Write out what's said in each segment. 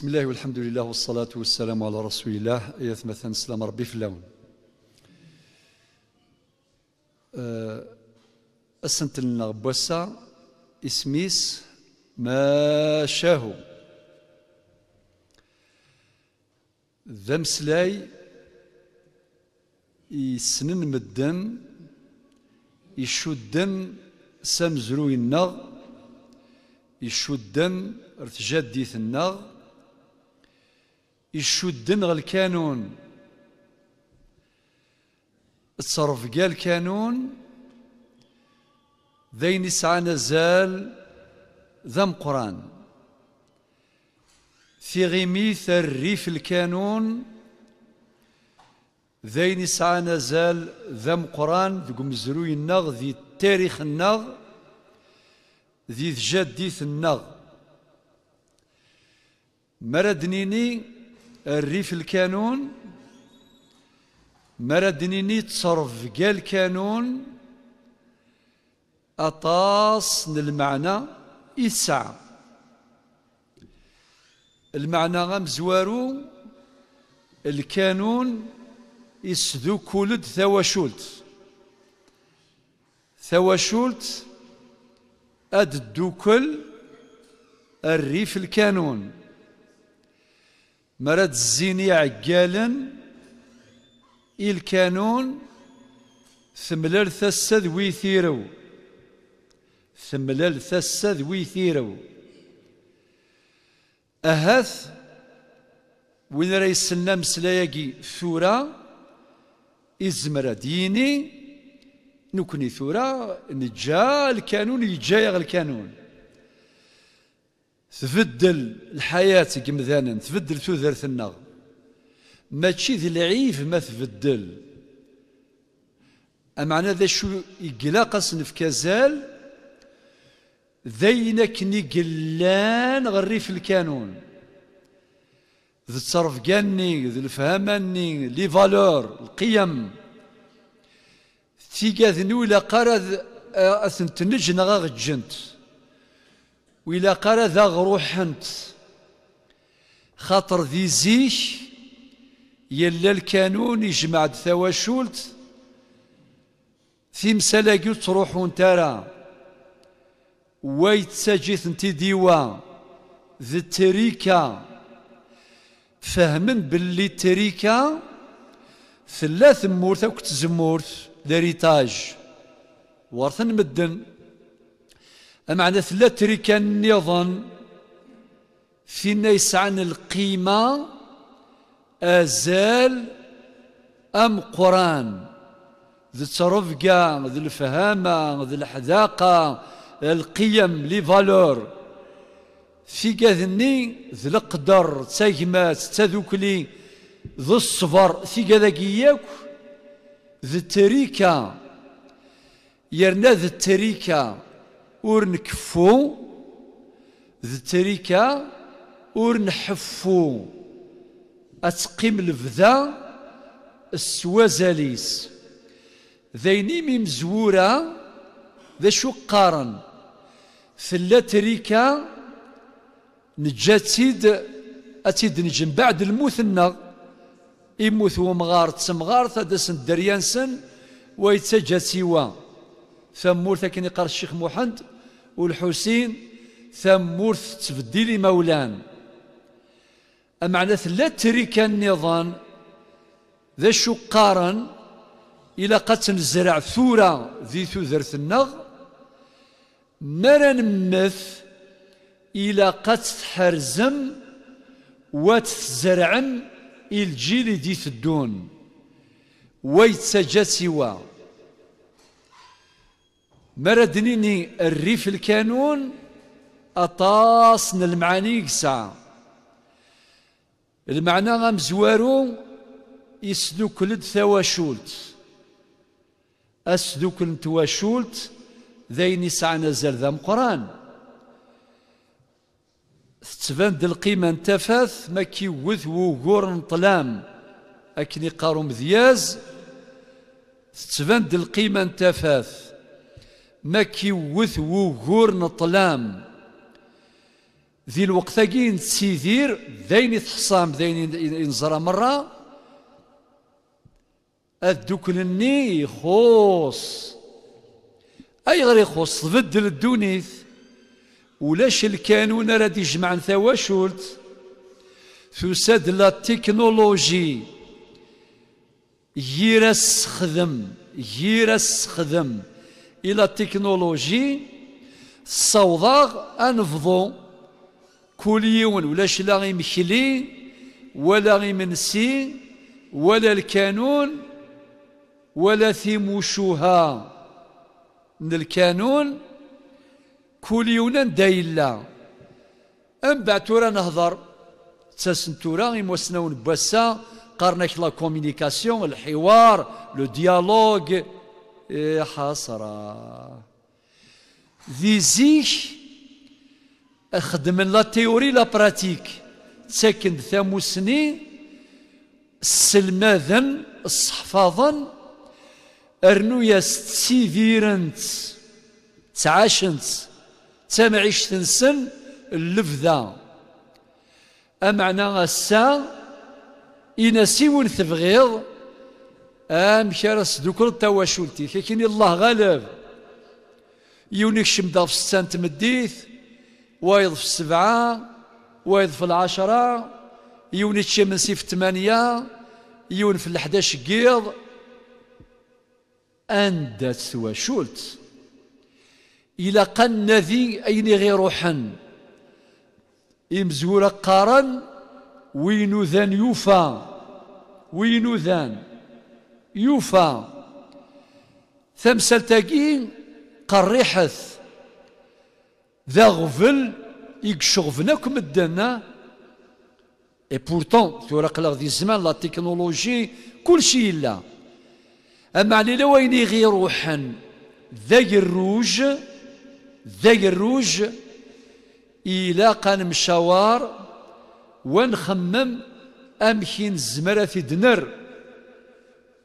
بسم الله والحمد لله والصلاة والسلام على رسول الله آيات مثلا سلام ربي في اللون أسنت لنا غبوسة اسميس ما شاهو ذمسلاي يسنن مدن يشدن سامزروي النغ يشدن ارتجاد ديث النغ يشدن غ الكانون تصرف قال الكانون ذين سعى نزال ذم قران في غميث الريف الكانون ذين سعى نزال ذم قران ذي زروي النغ ذي تاريخ النغ ذي جديث النغ مردنيني الريف الكانون مردني نتصرف قال كانون أطاس المعنى يسعى المعنى غام زوارو الكانون إسذو كولد ثواشولت ثواشولت أد الدوكل الريف الكانون مرد الزين يعقالا الكانون ثملال ثسد ويثيرو ثيرو ثملال ثسة ذوي ثيرو أهث وين النمس لا يجي ثورة إزمر ديني نكني ثورة نجا الكانون يجا الكانون تبدل الحياة مثلا تبدل النغ ما ذي العيف ما تبدل أمعنى ذا شو إقلاق صنف كزال ذينك نقلان غريف الكانون ذي تصرف قاني ذي الفهماني لي فالور القيم تيقاذ نولا قرد آه، أثنتنج نغا جنت وإلا قال ذاغ أنت خاطر ذي زيش يلا الكانون يجمع ثواشولت في مسالاقيو تروحون ترى ويتساجيث انتي ديوا ذي التريكة فهمن باللي التريكة ثلاث مورث وكت زمورث داريتاج ورثن مدن معنى لا تركة النظام فينا يسعن القيمة أزال أم قرآن ذي الترفقة ذي الفهامة ذي الحذاقة القيم لي فالور في كاذني ذي القدر تاجمات تذوكلي ذي الصبر في كذاك ياك ذي التريكة يرنا ذي التريكة ور نكفو ذ تريكا ور نحفو أتقيم الفذا السوازاليس ذيني ممزورة ذا شقارا ثلا تريكا نجاتيد أتيد نجم بعد الموت النغ إموت ومغار تسمغار ثادس دريانسن ويتسجى سوا ثمورت كان قال الشيخ محمد والحسين ثمورث تبديلي مولان أمعنى لا تريك النظام ذا شقارا إلى قد نزرع ثورة ذي ثوذر النغ مرا نمث إلى قد تحرزم وتزرعم الجيل ديث ثدون ويتسجى سواه مردنيني الريف الكانون أطاسن المعاني قسا المعنى غمزوارو يسدوكلد ثواشولت أسدوكل تواشولت ذين يسعنا زرذا مقران تتبان القيمة نتفاث ما وذ وقور نطلام أكني قارو مذياز تتبان القيمة نتفاث ما كيوث وغور نطلام ذي كين سيدير ذين تحصام ذين ينزرى مرة الدكنني يخوص أي غير يخوص تبدل الدونيث ولاش الكانون راه يجمع ثواشولت تساد لا تكنولوجي يرس خدم يرس خدم الى التكنولوجي الصوضاغ انفضو كل يوم ولا لا غيمكلي ولا غيمنسي ولا الكانون ولا ثيموشوها من الكانون كل يوم دايلا ام بعد تورا نهضر تسن تورا غيموسنون بوسا قرنك لا كومينيكاسيون الحوار لو ديالوغ حسرة ذي زيش أخدم لا تيوري لا براتيك تساكن ثامو سنين السلماذا الصحفاظا أرنو يستسيفيرنت تعاشنت تمعيش تنسن اللفذة أمعنا السا إنسي ونثبغيض ام شرس ذكر التواشلتي لكن الله غالب يونيك شمدا في ستان تمديث وايض في السبعة وايض في العشرة يوني تشمنسي في الثمانية يون في الحداش قيض أندا سوا شولت إلى قن ذي أين غيروحن إمزور قارن وينو ذان يوفى وينو ذان يوفى تمثلتاكي قريحث ذا غفل يكشغفناك مدنا اي بورتون ثورة قلق دي الزمان لا تكنولوجي كل شيء لا اما علي وين غير روحا ذاك الروج ذاك الروج الى قان مشاوار ونخمم امكن زمرة في دنر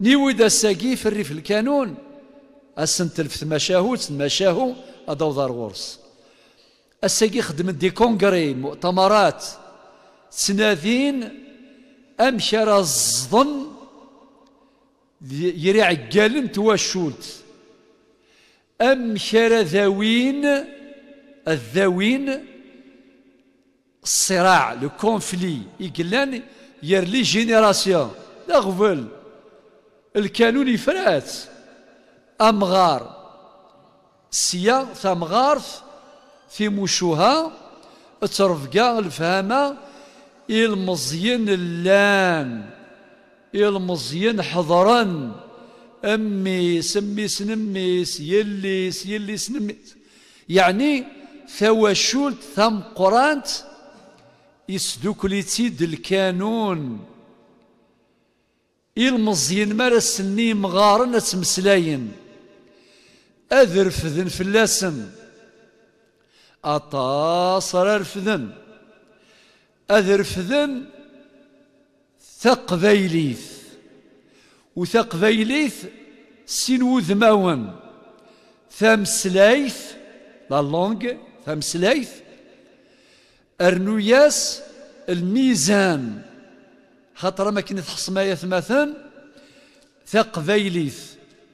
نيوي دا ساقي في الريف الكانون أسن تلفت مشاهو سن مشاهو أدو دار غورس الساقي خدم دي كونغري مؤتمرات سنادين أمشر الظن يريع عقالن توشولت أمشر ذوين الذوين الصراع لو كونفلي يقلان يرلي جينيراسيون لا غفل الكانون يفرات أمغار سيا ثمغار في مشوها ترفقا الفهامة المزين اللان المزين حضرا أمي سمي سنمي يليس يليس سنمي يعني ثوشولت ثم قرانت يسدوكليتي الكانون المزيان مارا السني مغارن اتمسلاين اذ رفذن فلاسن اطاس رفذن اذرفذن رفذن ثقبيليث وثقبيليث سين وذماون ثمسلايث لا لونغ ثمسلايث ارنوياس الميزان خاطر ما كنت حصمايا ثماثن تقبيليث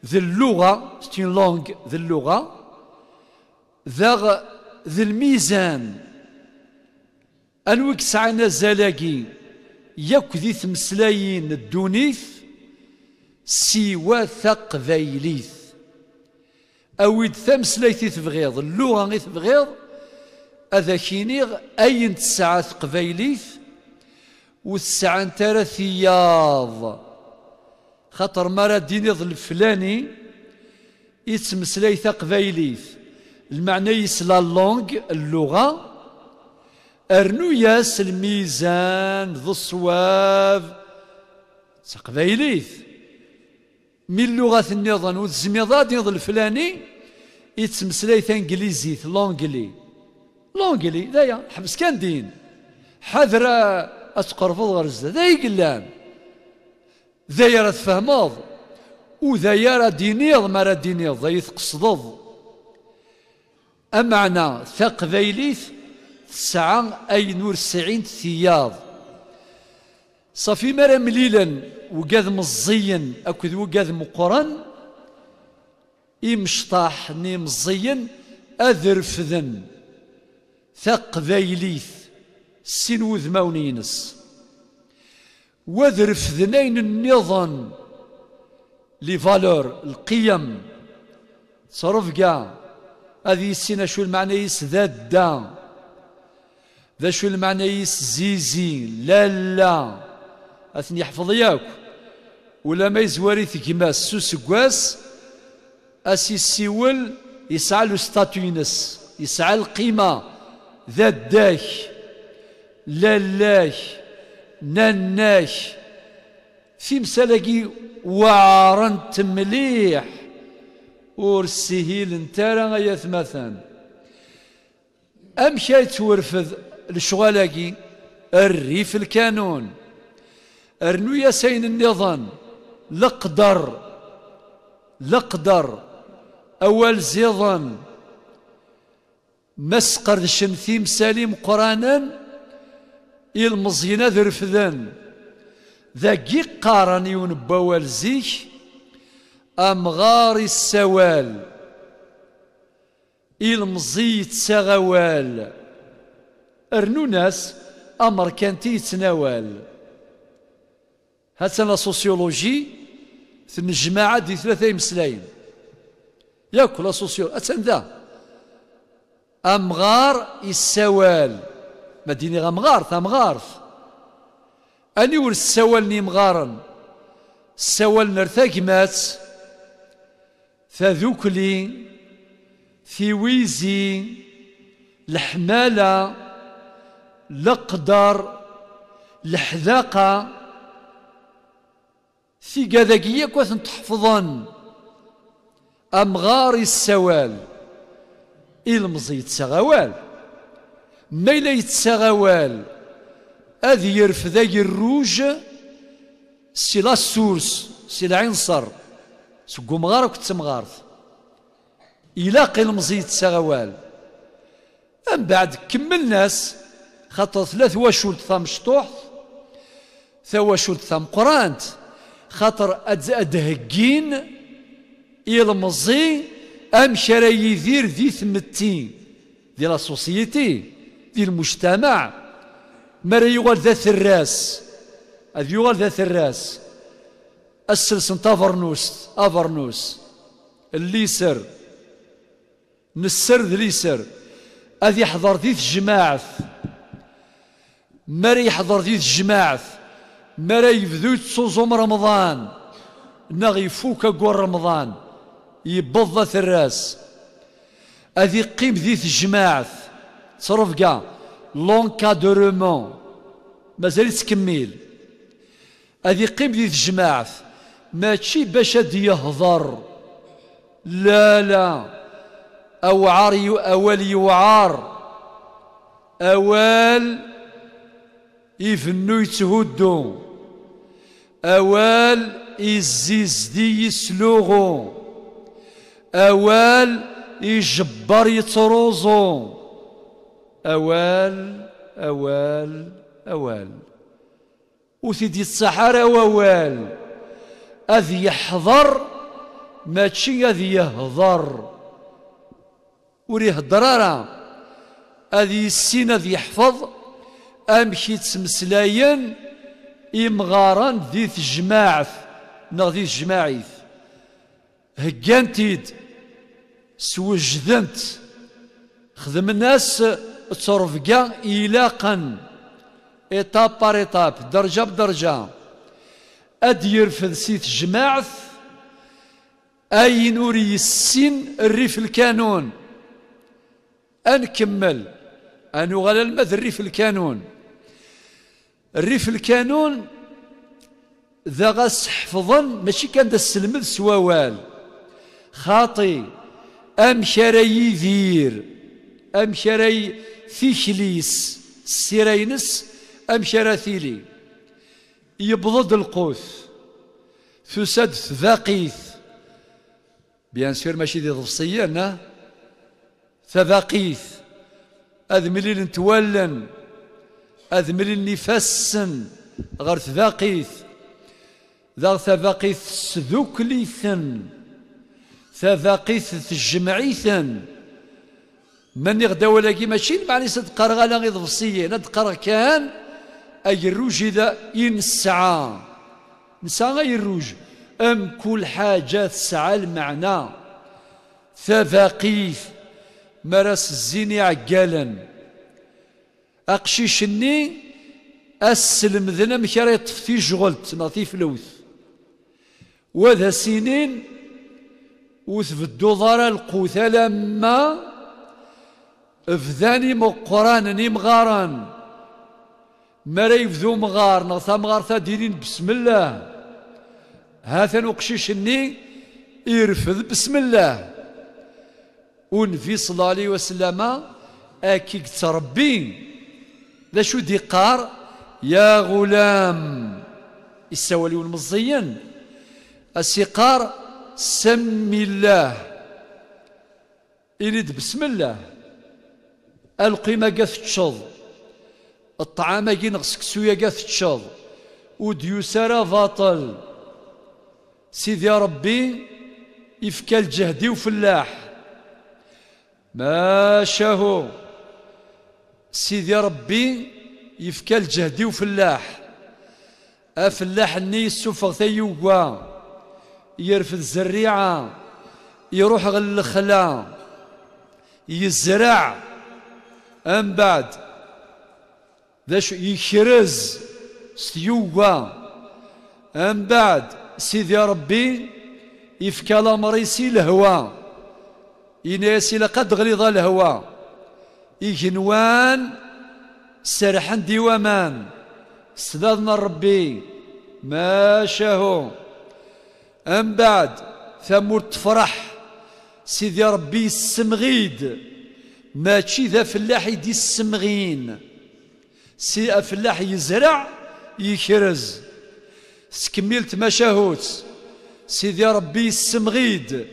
ذي اللغة ستين لونغ ذي اللغة ذا ذي الميزان أنوك سعنا زلاقي ياك ذي ثمسلايين الدونيث سوى ثقبيليث أويد ثمسلايث ثبغيض اللغة غيث بغيض أذا كينيغ أين تسعى ثقفيليث وسع ترى راه ثياض خاطر ما راه دينيض الفلاني سليثة تقبايليت المعنى يسلا اللونغ اللغه ارنو ياس الميزان ذو الصواف تقبايليت من لغة النظام والزميضة نظام الفلاني يتمسلاي تانجليزيت لونجلي لونجلي دايا حبس كان دين حذره اتقرفض فضغر الزد ذا يقلان ذا يرد فهماض وذا يرد دينيض ما رد دينيض ذا يثقصدض امعنى ثق ذيليث تسعى أي نور سعين ثياض صافي مرة مليلا وقذم الزين أكذ وقذم قران إمشطاح نيم الزين أذرفذن ثق ذيليث سين وذماون ينس وذرف ذنين النظام لي فالور القيم صرف كاع هذه سينا شو المعنى يس ذات دا ذا شو المعنى يس زيزي لا لا اثني حفظ ياك ولا ما يزوري ثكماس سوس كواس اسي سيول يسعى لو ستاتو يسعى القيمه ذات داك لالاش في سمسالكي وعرنت مليح ورسهيل راه ايات ثمثان امشي تورفذ لشغالكي الريف الكانون ارنو يا سين النظام لقدر لقدر اول زيظن مسقر الشمثيم سليم قرانا المزينة ذ رفدان ذاكي قارن يون زيك أمغار السوال المزي سغوال أرنو ناس أمر كان تيتناوال هاتنا سوسيولوجي جماعة دي ثلاثة يمسلاين ياك لا سوسيولوجي أتن ذا أمغار السوال مديني غمغار تا مغارث أني ور سوالني مغارا السوال فذوكلي في ويزي الحمالة لقدر الحذاقة في قذاقية كوثن تحفظن أمغار السوال إلمزيت سغوال ما لا يتساغوال أذ يرفض الروج سي لا سورس سي العنصر سكو مغار وكت تمغارث يلاقي المزيد تساغوال من بعد كمل ناس خاطر ثلاث واشول ثام شطوح واشول ثام قرانت خاطر أدهقين يلمزي أم شرا يدير ذي ثمتي دي لا سوسيتي دي المجتمع مرة يغال ذات الراس هذا يغال ذات الراس السلسن تافرنوس افرنوس الليسر نسر ليسر هذا يحضر ذي الجماعة مرة يحضر ذي الجماعة مرة يفذو تصوزم رمضان نغي فوكا قول رمضان يبض الراس هذه قيم ذي الجماعة صرف كاع لونكادرمون مازال يتكمل هذه قيم ديال الجماعه ماشي باش يهضر لا لا عار اوال يوعار اوال يفنو يتهدو اوال يزيزدي يسلوغو اوال يجبر يتروزو أوال أوال أوال وسيدي الصحراء ووال أذ يحضر ماشي أذ يهضر وريه ضرارة أذ يسين أذ يحفظ أمشي تسمسلاين إمغارا ذي تجماعث نغ ذي تجماعث هجانتيد سوجدنت خدم الناس تصرف كاع إلاقا إيطاب بار إيطاب درجة بدرجة أدير في سيت جماعث أي نوري السين الريف الكانون أنكمل أنو غلا المذ الريف الكانون الريف الكانون ذا غاس حفظا ماشي كان دا السلمذ سواوال خاطي أم شري يذير أم شري ثيكليس سيرينس أم شراثيلي يبضد القوث تسد ثذاقيث بيان سور ماشي ضفصية ضفصيا ثذاقيث أذملين نتولن أذملين نفسن غير ثذاقيث ذا ثذاقيث سذوكليثن ثذاقيث جمعيثن من غدا ولكن ماشي معني تقرغ لا غير ضفصيه انا تقرا كان الروج اذا ان نسعى غير الروج ام كل حاجه تسعى المعنى ثفاقيف مرس الزيني عقالا اقشيشني اسلم ذنم كرا طفتي جغلت نعطي فلوث وذا سنين وثبدو ضرا القوث لما فذاني مقران ني مغارن ما يفذو مغار نغثا مغار ديرين بسم الله هاثا نقشيش ني يرفض بسم الله ونفي صلى الله عليه وسلم أكيك تربي لا شو دي قار يا غلام السوالي والمزين السقار سمي الله إريد بسم الله القيمة قاث تشض الطعام كي نغسك سويا قاث تشض وديوسارا فاطل سيدي ربي يفكى الجهدي وفلاح ما شاهو سيدي ربي يفكى الجهدي وفلاح افلاح ني السفغ ثيوكوا يرفد الزريعه يروح غل الخلا يزرع من بعد باش يكرز سيوغا من بعد سيدي ربي يفكى مريسي الهوى يناسي لقد غليظ الهوى يجنوان سرحن ديوامان سدادنا ربي ما شاهو من بعد ثمور تفرح سيدي ربي السمغيد ماشي ذا فلاح يدي السمغين سي فلاح يزرع يكرز سكملت مشاهوت سيدي ربي السمغيد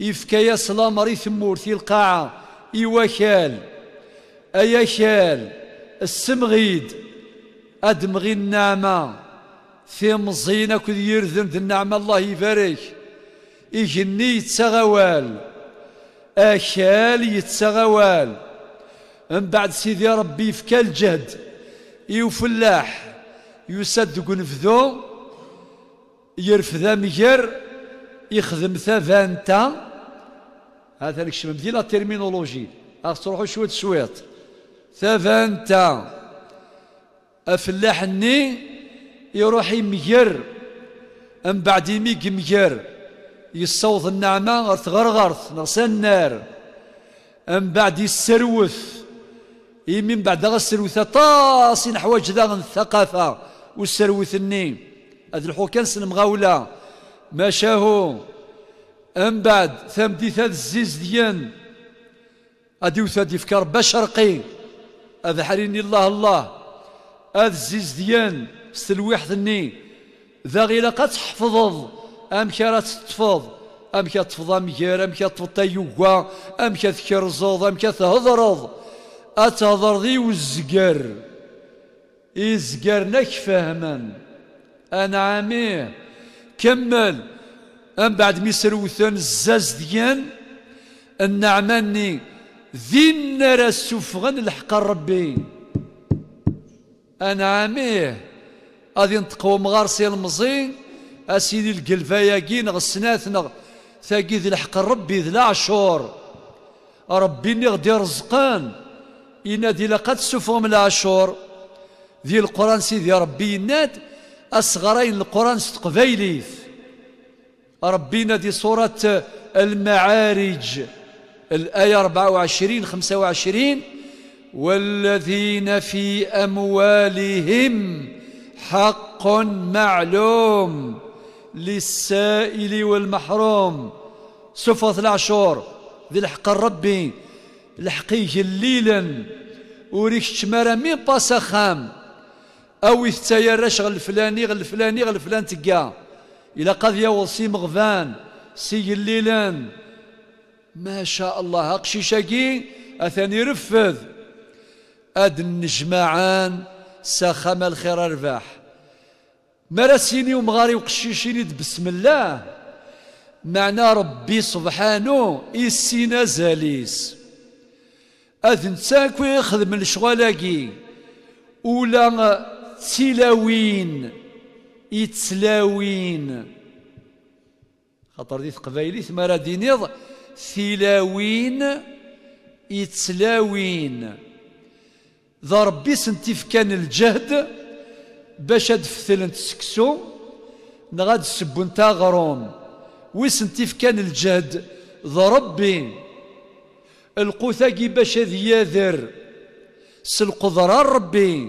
يفكايا سلامري في القاعة إيوكال أيكال السمغيد أدمغي النعمة في مزينة كذ يرذن النعمة الله يبارك إجني تغوال أكال يتسغوال من بعد سيدي ربي يفكى الجهد فلاح يصدق نفذو يرفذ مجر يخدم ثافانتا هذا لك شبه مثل الترمينولوجي أصرحوا شوية شويت ثافانتا أفلاح ني يروح يمجر من بعد يميق مجر يصوت النعمة غرت غرغرث نغسى النار من بعد يسروث يمين من بعد غسروث طاسين حوايج ذا الثقافة والسروث الني هذا الحوكان سلمغاولة ما شاهو من بعد ثم دي ثاد الزيز ديان أدي وثاد يفكر بشرقي هذا حريني الله الله هذا الزيز ديان سلويح ذني ذا غير قد أمشى راه تتفض أمشى تفض أمشير أمشى تفض يوكا أمشى تكرزض أمشى تهضرض أتهضر ذي والزقر يزقرنك فهما عميه كمل أم بعد وثان الزاز ديان النعماني ذينا نرى السفغن الحق ربي أنا عميه نتقوم غار سي المزين أسيدي القلفاياكي نغ السناث نغ ثاقي ذي الحق ربي ذي العشور ربي ني غدي رزقان إنا ذي لقد سفهم العشور ذي القرآن سيدي ربي يناد أصغرين القرآن ستقبيليث ربي نادي سورة المعارج الآية 24 25 والذين في أموالهم حق معلوم للسائل والمحروم صفة العشور ذي الحق الربي لحقيه الليلا وريش تشمارة مين باسا خام أو غل الفلاني غل غالفلان تقا إلى قضية وصي مغفان سي الليلا ما شاء الله أقشي شاكي أثاني رفذ أدن النجمعان سخم الخير أرباح مراسيني ومغاري وقشيشيني بسم الله معنى ربي سبحانه إسينا زاليس أذن تاكو يخدم الشغالاكي ولا تلاوين يتلاوين خاطر دي قبايلي ما راه دينيض تلاوين يتلاوين ذا ربي سنتي فكان الجهد باش دفثلنت سكسو نغاد سبونتا غروم ويسن تفكان الجهد ضربي القوثاقي باش ذياذر سلقضرا ربي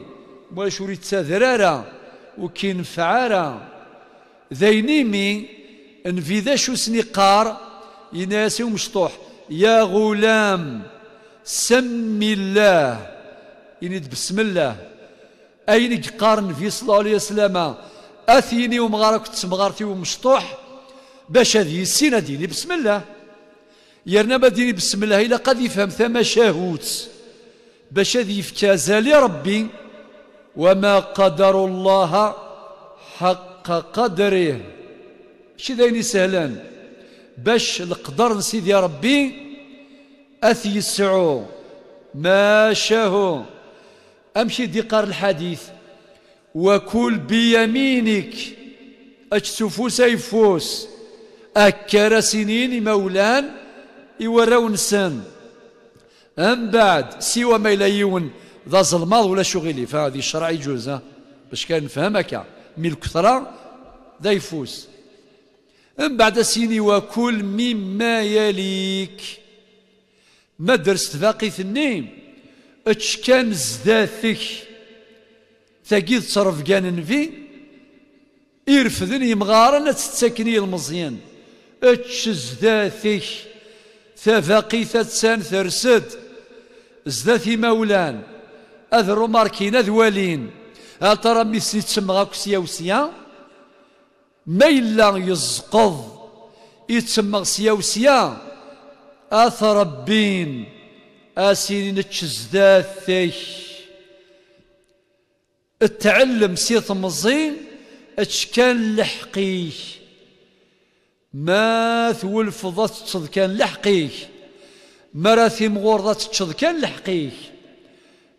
واش وريت سادرارا وكين فعارا ذينيمي ان في ذا شو سنقار يناسي ومشطوح يا غلام سمي الله ينيد بسم الله أين قارن في صلى الله عليه وسلم أثيني ومغارك تسمغارتي ومشطوح باش هذه السينة ديني بسم الله يرنا ما ديني بسم الله إلا قد يفهم ثم شاهوت باش هذه يفكازالي ربي وما قدر الله حق قدره شي دايني سهلان باش القدر سيدي ربي أثي السعو ما شاهو أمشي ديقار الحديث وكل بيمينك أجسفو سيفوس أكر سنين مولان يورون سن أم بعد سوى ما يليون ذا ظلمات ولا شغلي فهذه الشرع يجوز باش كان نفهمك من الكثرة ذا يفوس ام بعد سيني وكل مما يليك ما درست باقي ثنين اتشكان زداثك تصرف كان نفي يرفذن يمغارن تتسكني المزيان اتش زداثك تفاقي تتسان ترسد زداثي مولان اذرو ماركينا دوالين هل ترى ميسي تسمغاك سيا وسيا ما إلا يزقض يتسمغ سيا وسيا أثر بين اسيري نتشزداثي التعلم سيط مزين كان لحقي ما ثولفضت تشد كان لحقي مراثي مغورضات تشد كان لحقي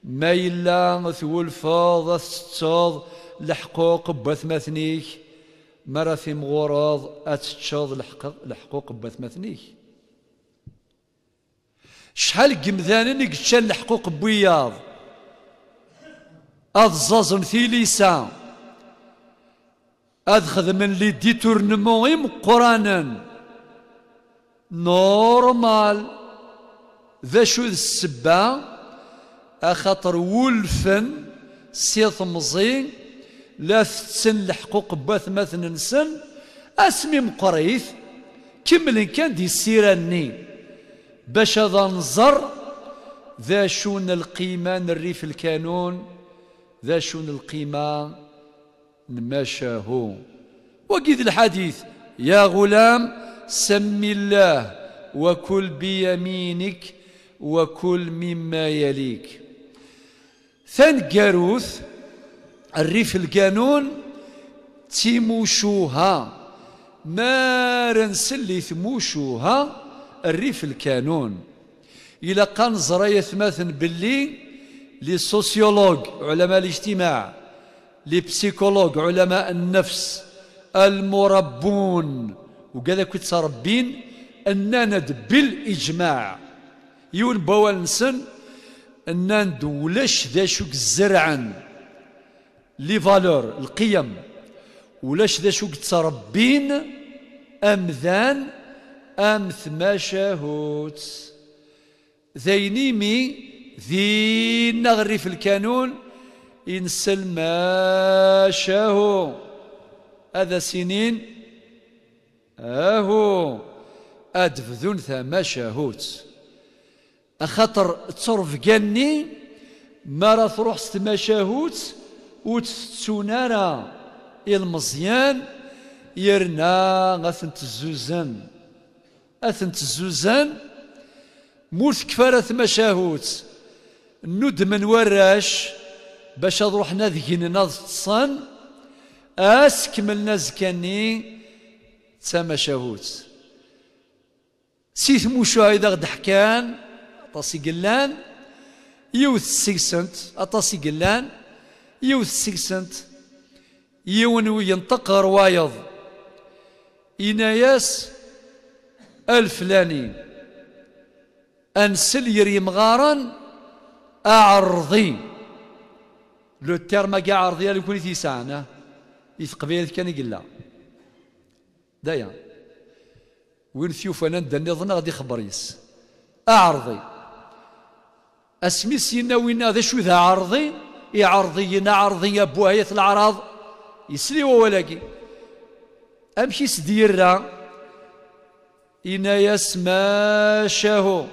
ما إلا ثولفض تشد لحقوق بثمثنيك مراثي مغورض أتشد لحقوق بثمثنيك شحال قمذانن قتشان الحقوق بوياض أضزاز ليسان أدخذ من لي ديتورنمون إم قرانا نورمال ذا شو السبة أخاطر ولفن سيط مزي لا تسن الحقوق مثل نسن أسمي مقريث كملن كان دي السيرة النين باش هذا نظر ذا شون القيمة نري في الكانون ذا شون القيمة نماشاه وقيد الحديث يا غلام سم الله وكل بيمينك وكل مما يليك ثان جاروث الريف القانون تيموشوها ما رنسلي ثموشوها الريف الكانون إلى قان زرا مثلا باللي لي سوسيولوج علماء الاجتماع لي بسيكولوج علماء النفس المربون وكذا كنت تربين أننا بالإجماع يون بوال نسن أننا ندولاش ذا شوك زرعا لي فالور القيم ولاش ذا شوك تربين أمذان أمث شاهوت ذيني مي ذي نغري في الكانون ينسل ما شاهو هذا سنين اهو ادفذون ثا ما شاهوت أخطر تصرف جني ما راه تروح ستما شاهوت وتستونارا المزيان يرنا غثنت الزوزان أثنت الزوزان موش كفارة مشاهوت ند من وراش باش روحنا ذهن ناض أسك من نزكني تمشاهوت سيث موشو سيث غد حكان أطاسي قلان يوث سيسنت أطاسي قلان يوث سيسنت يون وينطق روايض إناياس الفلاني أنسل يري مغارا أعرضي لو تيرما كاع عرضي اللي كوني تيسعنا يتقبيل كان يقلا دايا وين شوف انا ندني ظن غادي يخبر يس اعرضي اسمي سينا وين هذا شو ذا عرضي عرضي ينا عرضي بواية العراض يسلي ولاكي امشي سديرنا إن يسمى شهو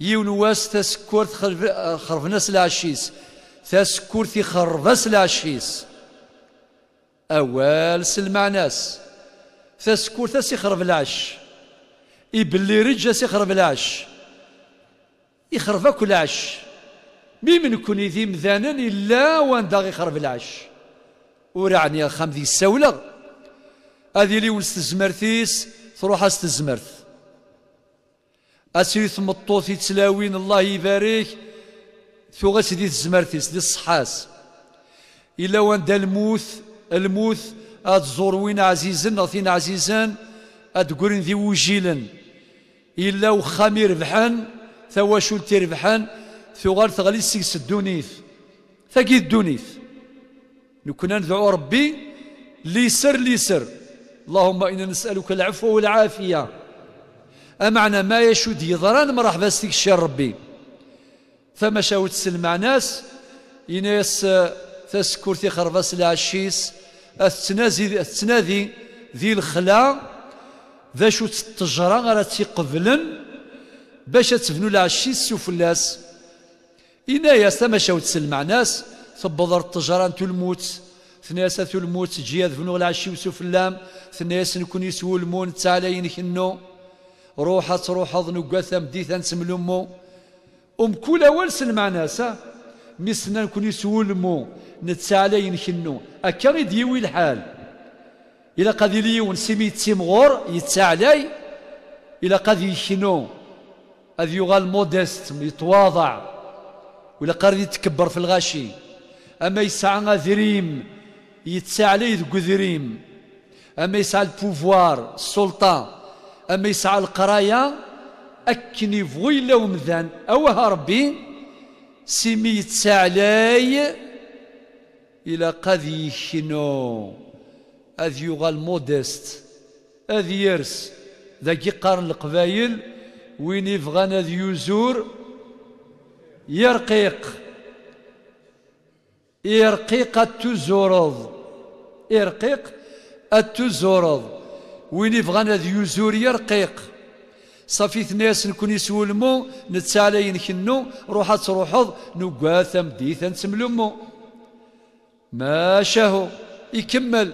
يون واس تسكور ناس العشيس تسكور ثي خرفا سلعشيس أوال ناس تسكور تسي خرف العش إبلي رجا سي خرف العش يخرف كل عش مي من كوني ذي مذانا إلا وان داغي خرف العش ورعني الخام ذي السولغ هذه لي ولست تزمرتيس تروح أس تزمرت أسير ثمطوط يتسلاوين الله يبارك ثغس دي الزمرثيس دي الصحاس إلا وان الموث الموث أتزور وين عزيزن أثين عزيزان أتقرن ذي وجيلا إلا وخام يربحان ثواشول في ثغال ثغالي سيس الدونيف ثقيد الدونيث نكون ندعو ربي ليسر ليسر اللهم إنا نسألك العفو والعافية أمعنا ما يشد يضران مرحبا ستيك الشيء ربي فما تسلم مع ناس يناس آه، في خرفاس العشيس أتنازي أتناذي ذي الخلا ذا شو التجرة غرا تيقبلن باش تبنو العشيس سوفلاس إنايا شاو تسلم مع ناس تبضر التجرى نتو الموت ثناسة الموت تجياد فنو العشي وسوف اللام ثناس نكون يسوي المون تعالين كنو روحة روحة أظن قثم مديثة نسم لمو أم كل أول سن معنا سا مسنا نكون يسوي المون نتعالين كنو أكري ديوي الحال إلا قد ليون سميت سمغور يتعالي إلا قد يخنو هذا يغال مودست يتواضع ولا قد يتكبر في الغاشي أما يسعى ذريم يتسعلي قذريم اما يسعى البوفوار السلطه اما يسعى القرايه أكني يبغي الا ومذان اوها ربي سيمي يتسعلي الى قذي شنو أذي يغال مودست أذي يرس ذاكي قرن القبايل وين يفغان أذي يزور يرقيق إرقيق التزورض إرقيق التزورض وين يفغانا هذا يزوري رقيق صافي ثناس نكون يسولمو نتسالى ينكنو روح تروحض نقاثا مديثا نسملمو ما شاهو يكمل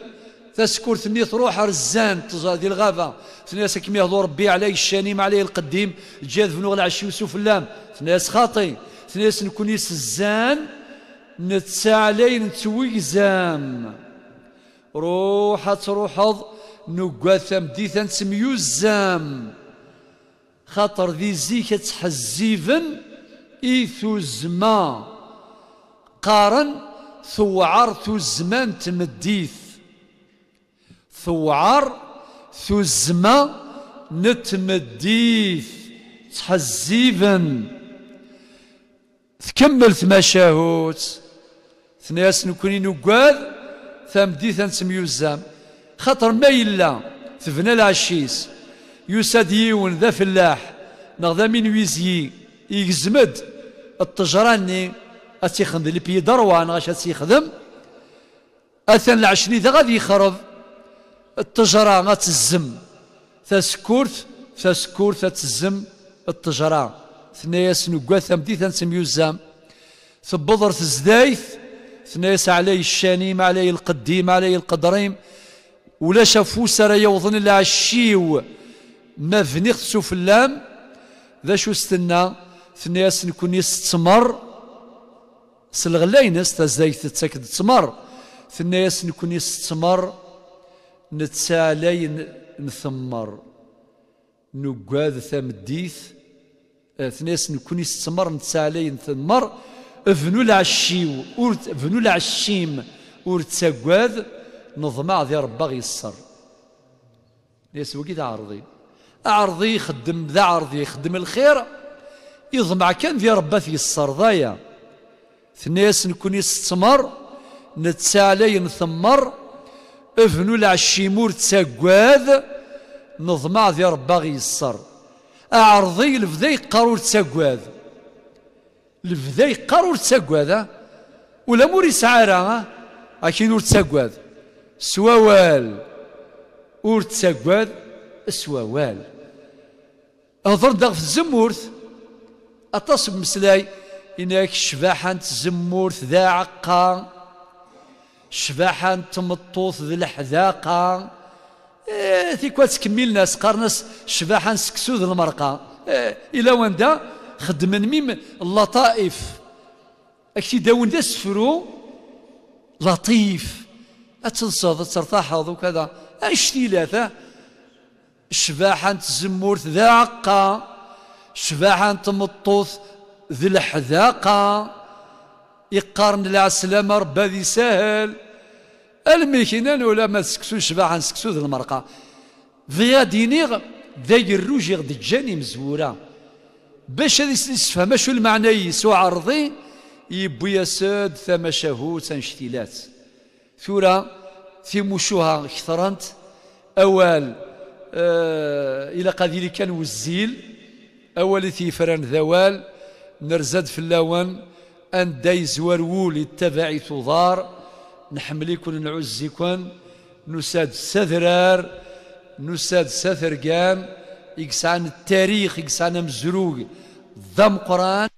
تسكر ثني تروح رزان تزا دي الغابة ثناس كم يهضر ربي عليه الشنيم عليه القديم جاذ فنوغ العشي وسوف اللام ثناس خاطي ثناس نكون يسزان نتسالين تويزام روح تروحض نقاثم سميو الزام خاطر ذي زيك تحزيفن إيثو زما قارن ثوعر ثو زمان تمديث ثوعر ثو زما نتمديث تحزيفن تكمل ثماشاهوت ثنياس نكوني نقاد تمديثا الزام خاطر ما يلا تبنى العشيس يساد يون ذا فلاح نغذا من ويزي يجزمد التجراني اتيخذ اللي بي دروان غاش اتيخدم اثن العشني ذا غادي يخرب التجرة تزم تسكورت تسكورت تتزم التجرة ثنيا سنوكا ثمدي تنسميو الزام ثبضر تزدايث ثناس عليه الشانيم عليه القديم عليه القدريم ولا شافو سرا يوضن العشيو ما فنيخ سفلام ذا شو استنى ثناس نكون يستمر سلغلينس تزايت تسكد تمر ثناس آه، نكون يستمر نتسالي نثمر نقاد ثمديث ثناس نكون يستمر نتسالي نثمر افنو العشيو ور افنو العشيم ور تساقاد نظمع ذي ربا غيسر ناس كي عرضي عرضي يخدم ذا عرضي يخدم الخير يضمع كان ذي ربا تيسر ضايا ثناس نكون يستمر نتسالى نثمر افنو العشيمور تساقاد نظمع ذي ربا غيسر أعرضي لفذي قارور تساقاد البدا يقار ولا تساكواد ولا موري سعارة لكن ولا تساكواد سواوال ولا تساكواد سواوال أضرد في الزمورث أطاس مسلاي إنك شباحة تزمورث ذا عقا شباحة تمطوث ذي الحذاقة إيه تيكوا تكمل ناس قرنس شباحة سكسو ذي المرقة إيه إلى وندا خدما ميم اللطائف اكشي داون ذا سفرو لطيف اتنصد ترتاحض وكذا اشتي لاثا شباحة تزمورت ذاقة شباحة تمطوث ذي الحذاقة يقارن العسلامة ربا ذي ساهل الميكينة ولا ما سكسو شباحة نسكسو ذي المرقة ذي دينيغ داير ذا يروج جاني مزورة باش نسفهم شو المعنى يسوع عرضي يبو ياساد ثم شهوت انشتيلات ثورة مشوها اخترنت اوال آه إلى قديل كان والزيل أول فران ذوال نرزد في اللون أن دايز ورول التبعي تضار نحمليكن نعزيكن نساد سذرار نساد سثرقان إنسان التاريخ إنسان مزروق ضم قرآن